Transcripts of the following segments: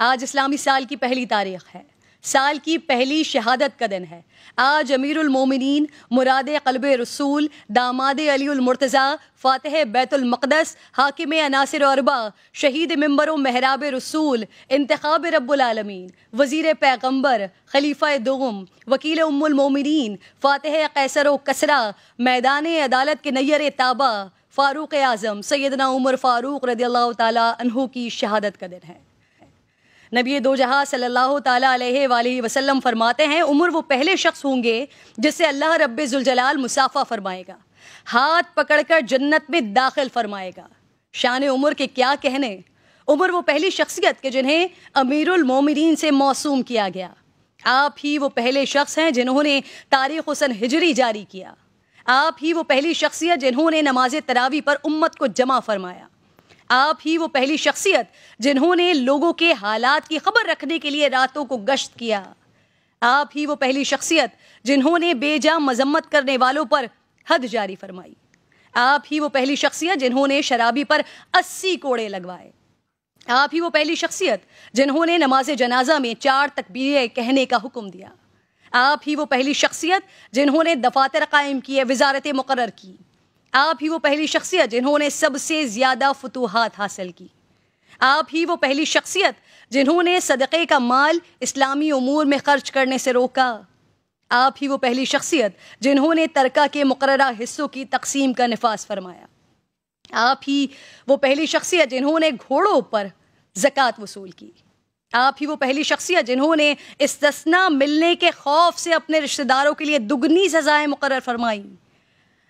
आज इस्लामी साल की पहली तारीख है साल की पहली शहादत का दिन है आज अमीरमिन मुराद कलब रसूल दामाद अलीमरतज़ा फ़ातह बैतुलमक़दस हाकिम अनासर अरबा शहीद मंबर महराब रसूल इंतखब रबालमीन वज़ी पैगम्बर खलीफ़ा दोम वकील उमुलमोमिन फ़ातह कैसर कसरा मैदान अदालत के नैर ताबा फ़ारूक आज़म सैदना उमर फ़ारूक रदी तहु की शहादत का दिन है नबी दो जहाँ सल्लल्लाहु अलैहि वसल्लम फरमाते हैं उम्र वो पहले शख्स होंगे जिससे अल्लाह जुलजलाल मुसाफ़ा फरमाएगा हाथ पकड़कर जन्नत में दाखिल फरमाएगा शान उम्र के क्या कहने उम्र वो पहली शख्सियत के जिन्हें अमीरमिन से मौसूम किया गया आप ही वो पहले शख्स हैं जिन्होंने तारीख हसन हिजरी जारी किया आप ही वो पहली शख्सियत जिन्होंने नमाज तरावी पर उम्मत को जमा फरमाया आप ही वो पहली शख्सियत जिन्होंने लोगों के हालात की खबर रखने के लिए रातों को गश्त किया आप ही वो पहली शख्सियत जिन्होंने बेजा मजम्मत करने वालों पर हद जारी फरमाई आप ही वो पहली शख्सियत जिन्होंने शराबी पर अस्सी कोड़े लगवाए आप ही वो पहली शख्सियत जिन्होंने नमाज जनाजा में चार तकबीरें कहने का हुक्म दिया आप ही वो पहली शख्सियत जिन्होंने दफातर कायम किए वजारत मुकर की आप ही वो पहली शख्सियत जिन्होंने सबसे ज़्यादा फतूहत हासिल की आप ही वो पहली शख्सियत जिन्होंने सदक़े का माल इस्लामी अमूर में ख़र्च करने से रोका आप ही वो पहली शख्सियत जिन्होंने तरका के मुकर हिस्सों की तकसीम का नफाज फरमाया आप ही वो पहली शख्सियत जिन्होंने घोड़ों पर जक़ात वसूल की आप ही वो पहली शख्सियत जिन्होंने इस्तना मिलने के खौफ से अपने रिश्तेदारों के लिए दुगनी सजाएं मुकर फरमाईं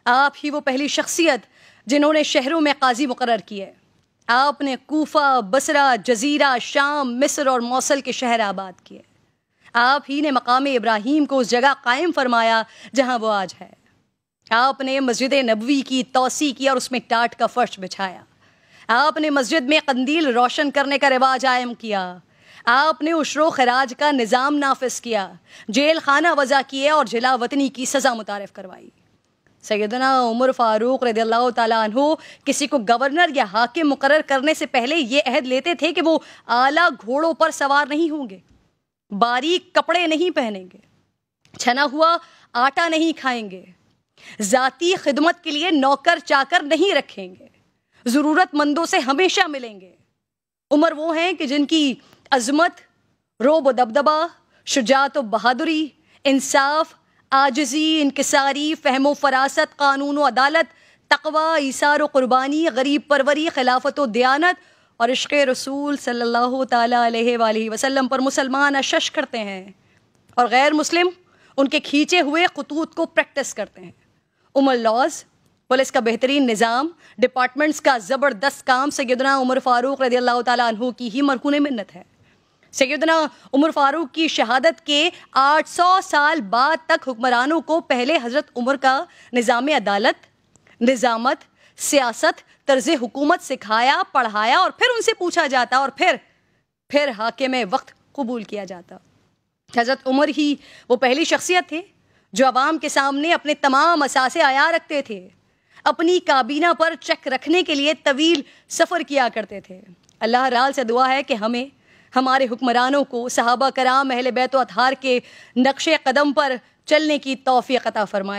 आप ही वो पहली शख्सियत जिन्होंने शहरों में काजी मुकर किए आपने कोफा बसरा जजीरा शाम मिस्र और मौसल के शहर आबाद किए आप ही ने मकाम इब्राहिम को उस जगह कायम फरमाया जहां वो आज है आपने मस्जिद नबवी की तोसी की और उसमें टाट का फर्श बिछाया आपने मस्जिद में कंदील रोशन करने का रिवाज आयम किया आपने उशरो खराज का निज़ाम नाफिज किया जेल खाना वज़ा किया और जिला वतनी की सज़ा मुतारफ़ करवाई सैदना उमर फारूक रदी तु किसी को गवर्नर या हाकिम मुकर करने से पहले ये अहद लेते थे कि वो आला घोड़ों पर सवार नहीं होंगे बारीक कपड़े नहीं पहनेंगे छना हुआ आटा नहीं खाएंगे ज़ाती खिदमत के लिए नौकर चाकर नहीं रखेंगे ज़रूरतमंदों से हमेशा मिलेंगे उम्र वो हैं कि जिनकी अजमत रोब दबदबा शुजात व बहादुरी इंसाफ आजजी इनकसारी फहम फरासत कानून व अदालत तकवा इसार क़ुरबानी गरीब परवरी खिलाफत व दयानत और इश्क रसूल सल्लल्लाहु अलैहि वसल्लम पर मुसलमान अशश करते हैं और गैर मुस्लिम उनके खींचे हुए खतूत को प्रैक्टिस करते हैं उमर लॉज पुलिस का बेहतरीन निज़ाम डिपार्टमेंट्स का ज़बरदस्त काम सैदना उमर फ़ारूक रदी अल्लाह तु की ही मरकून मन्नत है सैदना उमर फारूक की शहादत के 800 साल बाद तक हुक्मरानों को पहले हज़रत उमर का निज़ाम अदालत निज़ामत सियासत तर्ज हुकूमत सिखाया पढ़ाया और फिर उनसे पूछा जाता और फिर फिर हाकिम वक्त कबूल किया जाता हज़रत उमर ही वो पहली शख्सियत थे जो आवाम के सामने अपने तमाम असासे आया रखते थे अपनी काबीना पर चेक रखने के लिए तवील सफ़र किया करते थे अल्लाह राल से दुआ है कि हमें हमारे हुक्मरानों को सहाबा कराम अहल बैत के नक्श कदम पर चलने की तोफ़ी अता फ़रमाए